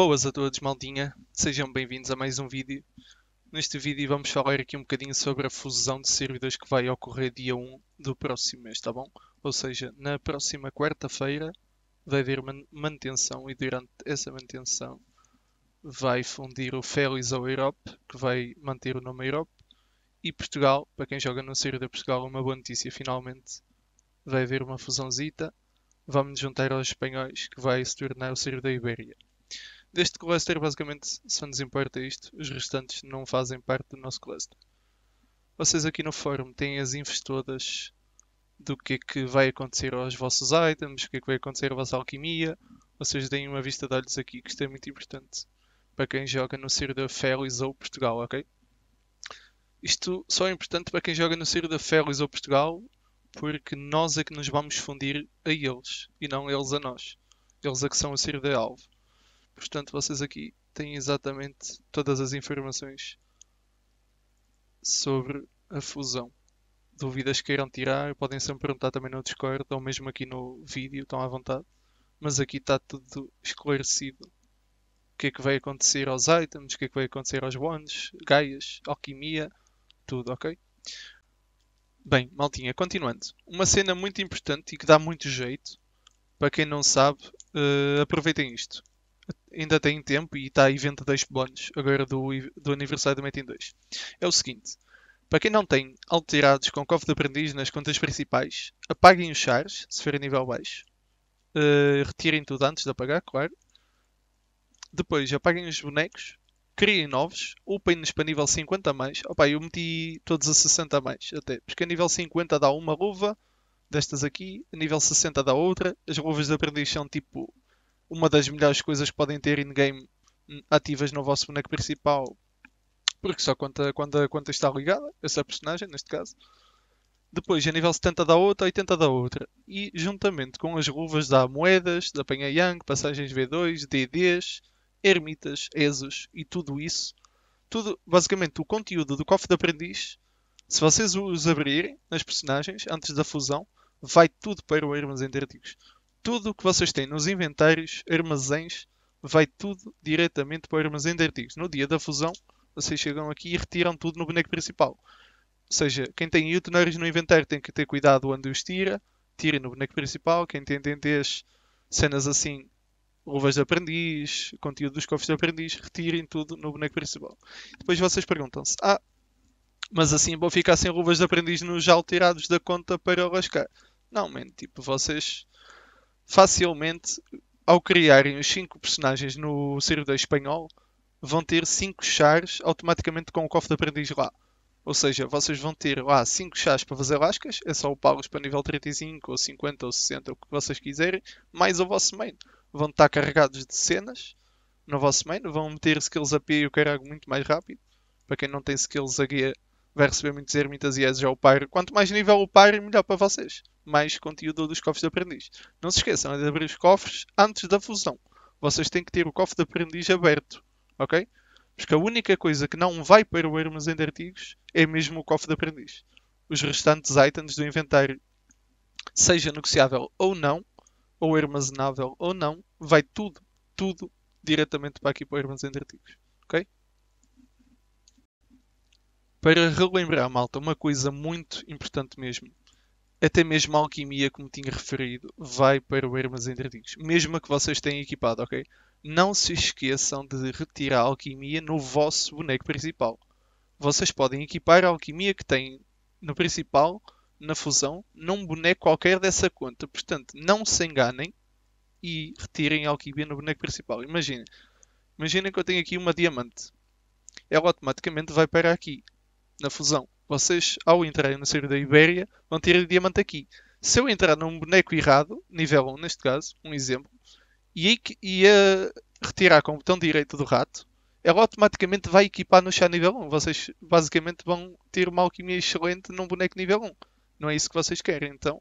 Boas a todos, maldinha. Sejam bem-vindos a mais um vídeo. Neste vídeo vamos falar aqui um bocadinho sobre a fusão de servidores que vai ocorrer dia 1 do próximo mês, tá bom? Ou seja, na próxima quarta-feira vai haver uma manutenção e durante essa manutenção vai fundir o Félix ao Europe, que vai manter o nome Europe, e Portugal, para quem joga no servidor Portugal, uma boa notícia, finalmente vai haver uma fusãozita. Vamos juntar aos espanhóis, que vai se tornar o servidor da Ibéria. Deste cluster, basicamente, só nos importa isto. Os restantes não fazem parte do nosso cluster. Vocês aqui no fórum têm as infos todas do que é que vai acontecer aos vossos items, o que é que vai acontecer à vossa alquimia. Vocês deem uma vista de olhos aqui, que isto é muito importante para quem joga no Ciro da Félix ou Portugal, ok? Isto só é importante para quem joga no Ciro da Félix ou Portugal, porque nós é que nos vamos fundir a eles e não eles a nós. Eles é que são o Ciro da Alvo. Portanto, vocês aqui têm exatamente todas as informações sobre a fusão. Dúvidas queiram tirar, podem sempre perguntar também no Discord ou mesmo aqui no vídeo, estão à vontade. Mas aqui está tudo esclarecido. O que é que vai acontecer aos items, o que é que vai acontecer aos wands, gaias, alquimia, tudo, ok? Bem, maltinha, continuando. Uma cena muito importante e que dá muito jeito, para quem não sabe, uh, aproveitem isto ainda tem tempo e está a aí 22 bónus agora do, do aniversário do Metin 2. É o seguinte: para quem não tem alterados com cofre de aprendiz nas contas principais, apaguem os chars, se for a nível baixo. Uh, retirem tudo antes de apagar, claro. Depois apaguem os bonecos, criem novos, upem-nos para nível 50 a mais. Opa, eu meti todos a 60 a mais, até. Porque a nível 50 dá uma luva, destas aqui, a nível 60 dá outra. As luvas de aprendiz são tipo uma das melhores coisas que podem ter in-game ativas no vosso boneco principal, porque só conta quando, está ligada, essa personagem, neste caso. Depois, a nível 70 da outra, 80 da outra. E juntamente com as luvas da moedas, da Penha Yang, passagens V2, DDs, ermitas, exos e tudo isso. Tudo, basicamente, o conteúdo do cofre de aprendiz, se vocês os abrirem nas personagens, antes da fusão, vai tudo para o Irmãos Intertigos tudo o que vocês têm nos inventários, armazéns, vai tudo diretamente para o armazém de artigos. No dia da fusão, vocês chegam aqui e retiram tudo no boneco principal. Ou seja, quem tem iutonários no inventário tem que ter cuidado onde os tira, tirem no boneco principal. Quem tem TNTs, cenas assim, luvas de aprendiz, conteúdo dos cofres de aprendiz, retirem tudo no boneco principal. Depois vocês perguntam-se: Ah, mas assim vou é ficar sem luvas de aprendiz nos já tirados da conta para o lascar. Não, mano, tipo, vocês facilmente, ao criarem os 5 personagens no servidor espanhol, vão ter 5 chars automaticamente com o cofre de aprendiz lá. Ou seja, vocês vão ter lá 5 chás para fazer lascas, é só upá-los para nível 35 ou 50 ou 60, o que vocês quiserem, mais o vosso main. Vão estar carregados de cenas no vosso main, vão meter skills a P e o carago muito mais rápido. Para quem não tem skills a guia, vai receber muitos ermitas e já o par. Quanto mais nível o pai melhor para vocês. Mais conteúdo dos cofres de aprendiz. Não se esqueçam é de abrir os cofres antes da fusão. Vocês têm que ter o cofre de aprendiz aberto, ok? Porque a única coisa que não vai para o armazém de artigos é mesmo o cofre de aprendiz. Os restantes itens do inventário, seja negociável ou não, ou armazenável ou não, vai tudo, tudo diretamente para aqui para o armazém de artigos, ok? Para relembrar, malta, uma coisa muito importante mesmo. Até mesmo a alquimia, como tinha referido, vai para o Hermas Entredinhos. Mesmo a que vocês tenham equipado, ok? Não se esqueçam de retirar a alquimia no vosso boneco principal. Vocês podem equipar a alquimia que têm no principal, na fusão, num boneco qualquer dessa conta. Portanto, não se enganem e retirem a alquimia no boneco principal. Imaginem. Imaginem que eu tenho aqui uma diamante. Ela automaticamente vai para aqui na fusão. Vocês, ao entrarem no Ciro da Ibéria, vão ter o diamante aqui. Se eu entrar num boneco errado, nível 1 neste caso, um exemplo, e, e retirar com o botão direito do rato, ela automaticamente vai equipar no chá nível 1. Vocês basicamente vão ter uma alquimia excelente num boneco nível 1. Não é isso que vocês querem, então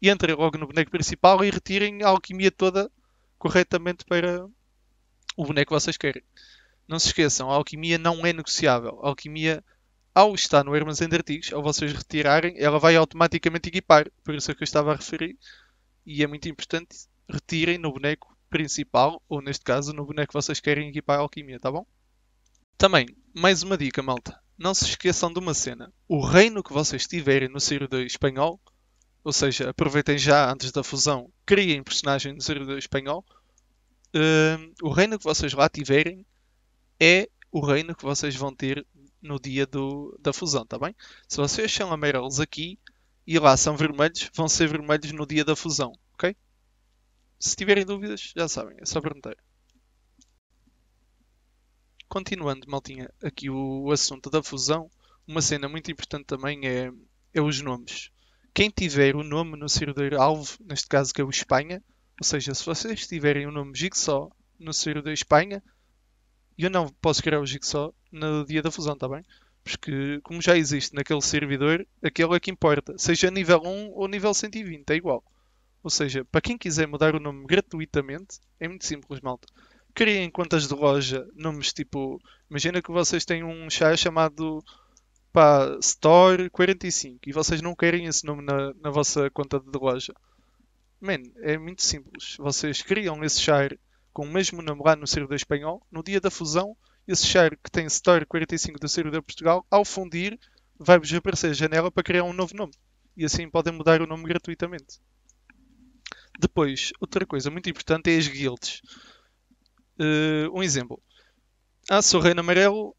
entrem logo no boneco principal e retirem a alquimia toda corretamente para o boneco que vocês querem. Não se esqueçam, a alquimia não é negociável. A alquimia ao estar no armazém de artigos, ao vocês retirarem, ela vai automaticamente equipar. Por isso é que eu estava a referir. E é muito importante, retirem no boneco principal, ou neste caso, no boneco que vocês querem equipar a alquimia, tá bom? Também, mais uma dica, malta. Não se esqueçam de uma cena. O reino que vocês tiverem no Ciro 2 espanhol, ou seja, aproveitem já antes da fusão, criem personagem no Ciro 2 espanhol. Uh, o reino que vocês lá tiverem é o reino que vocês vão ter no dia do, da fusão, tá bem? Se vocês são amarelos aqui e lá são vermelhos, vão ser vermelhos no dia da fusão, ok? Se tiverem dúvidas, já sabem, é só perguntar. Continuando, maltinha, aqui o assunto da fusão, uma cena muito importante também é, é os nomes. Quem tiver o nome no servidor-alvo, neste caso que é o Espanha, ou seja, se vocês tiverem o um nome Jigsaw no servidor Espanha, e eu não posso criar o Jigsaw no dia da fusão, está bem? Porque como já existe naquele servidor, aquele é que importa, seja nível 1 ou nível 120, é igual. Ou seja, para quem quiser mudar o nome gratuitamente, é muito simples, malta. Criem contas de loja, nomes tipo. Imagina que vocês têm um chá chamado pá, Store 45 e vocês não querem esse nome na, na vossa conta de loja. Man, é muito simples. Vocês criam esse char com o mesmo nome lá no servidor espanhol, no dia da fusão, esse share que tem Store 45 do servidor Portugal, ao fundir, vai-vos aparecer a janela para criar um novo nome. E assim podem mudar o nome gratuitamente. Depois, outra coisa muito importante é as guilds. Uh, um exemplo. Ah, sou Reino Amarelo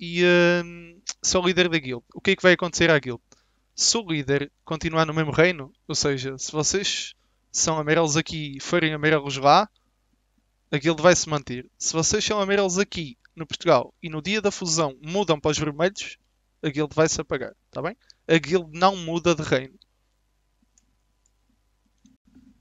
e uh, sou líder da guild. O que é que vai acontecer à guild? Se o líder continuar no mesmo reino, ou seja, se vocês são amarelos aqui e forem amarelos lá, a guild vai se manter. Se vocês são amarelos aqui no Portugal e no dia da fusão mudam para os vermelhos, a guild vai se apagar, está bem? A guild não muda de reino.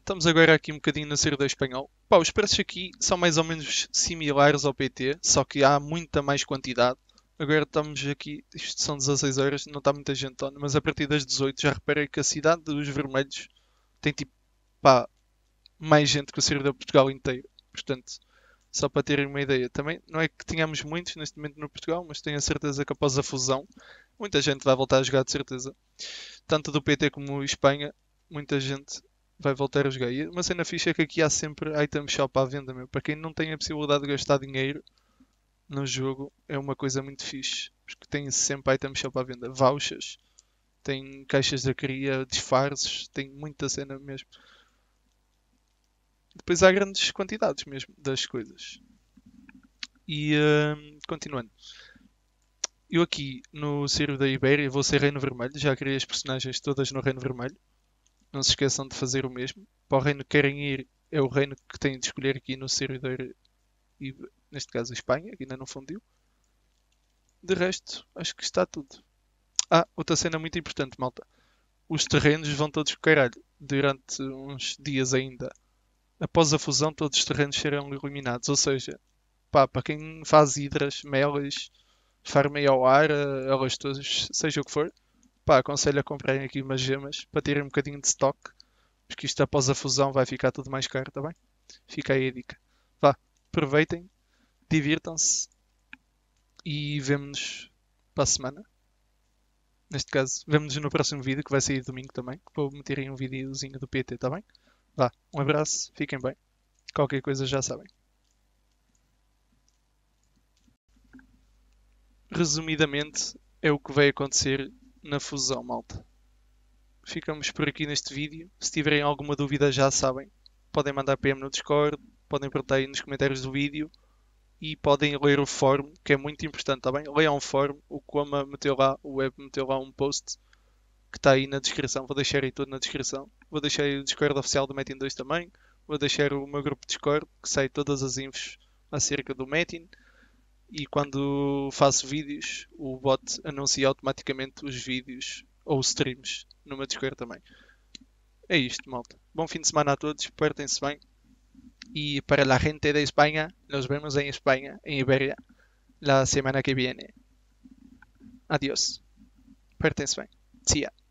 Estamos agora aqui um bocadinho na Cerda Espanhol. Pá, os preços aqui são mais ou menos similares ao PT, só que há muita mais quantidade. Agora estamos aqui, isto são 16 horas, não está muita gente on, mas a partir das 18 já reparei que a cidade dos vermelhos tem tipo, pá, mais gente que o de Portugal inteiro. Portanto, só para terem uma ideia, também não é que tenhamos muitos neste momento no Portugal, mas tenho a certeza que após a fusão, muita gente vai voltar a jogar de certeza. Tanto do PT como Espanha, muita gente vai voltar a jogar. E uma cena fixa é que aqui há sempre item shop à venda, meu. Para quem não tem a possibilidade de gastar dinheiro no jogo, é uma coisa muito fixe. Porque tem sempre item shop à venda. Vouchers, tem caixas de cria, disfarces, tem muita cena mesmo. Depois há grandes quantidades mesmo das coisas. E uh, continuando. Eu aqui no Ciro da Ibéria vou ser Reino Vermelho, já criei as personagens todas no Reino Vermelho. Não se esqueçam de fazer o mesmo. Para o reino que querem ir, é o reino que têm de escolher aqui no Ciro da Ibéria, neste caso a Espanha, que ainda não fundiu. De resto, acho que está tudo. Ah, outra cena muito importante, malta. Os terrenos vão todos com caralho durante uns dias ainda após a fusão todos os terrenos serão iluminados. Ou seja, pá, para quem faz hidras, melas, farmeia ao ar, elas eh, todas, seja o que for, pá, aconselho a comprarem aqui umas gemas para terem um bocadinho de stock, porque isto após a fusão vai ficar tudo mais caro, tá bem? Fica aí a dica. Vá, aproveitem, divirtam-se e vemo-nos para a semana. Neste caso, vemo-nos no próximo vídeo que vai sair domingo também. Vou meter aí um videozinho do PT, tá bem? Vá, um abraço, fiquem bem. Qualquer coisa já sabem. Resumidamente, é o que vai acontecer na fusão, malta. Ficamos por aqui neste vídeo. Se tiverem alguma dúvida, já sabem. Podem mandar PM no Discord, podem perguntar aí nos comentários do vídeo e podem ler o fórum, que é muito importante, tá bem? Leiam o fórum, o Coma meteu lá, o Web meteu lá um post que está aí na descrição. Vou deixar aí tudo na descrição. Vou deixar aí o Discord oficial do Metin 2 também. Vou deixar o meu grupo Discord, que sai todas as infos acerca do Metin. E quando faço vídeos, o bot anuncia automaticamente os vídeos ou os streams no meu Discord também. É isto, malta. Bom fim de semana a todos, portem-se bem. e para a gente da Espanha nos vemos em Espanha em Iberia, na semana que viene. Adiós. Portense bem. See ya.